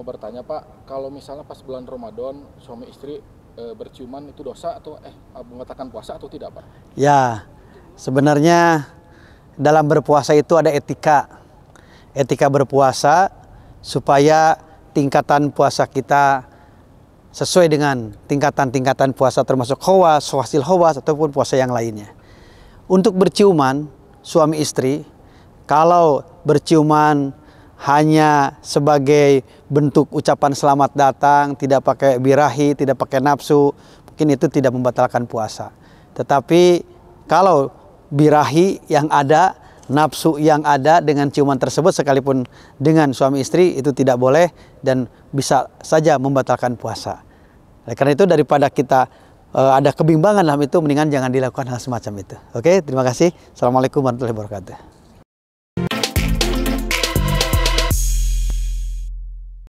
mau bertanya Pak, kalau misalnya pas bulan Ramadan suami istri e, berciuman itu dosa atau eh e, mengatakan puasa atau tidak Pak? Ya, sebenarnya dalam berpuasa itu ada etika. Etika berpuasa supaya tingkatan puasa kita sesuai dengan tingkatan-tingkatan puasa termasuk khawas, hasil khawas ataupun puasa yang lainnya. Untuk berciuman suami istri, kalau berciuman hanya sebagai bentuk ucapan selamat datang, tidak pakai birahi, tidak pakai nafsu, mungkin itu tidak membatalkan puasa. Tetapi kalau birahi yang ada, nafsu yang ada dengan ciuman tersebut sekalipun dengan suami istri itu tidak boleh dan bisa saja membatalkan puasa. Oleh karena itu daripada kita e, ada kebimbangan dalam itu mendingan jangan dilakukan hal semacam itu. Oke, terima kasih. Assalamualaikum warahmatullahi wabarakatuh.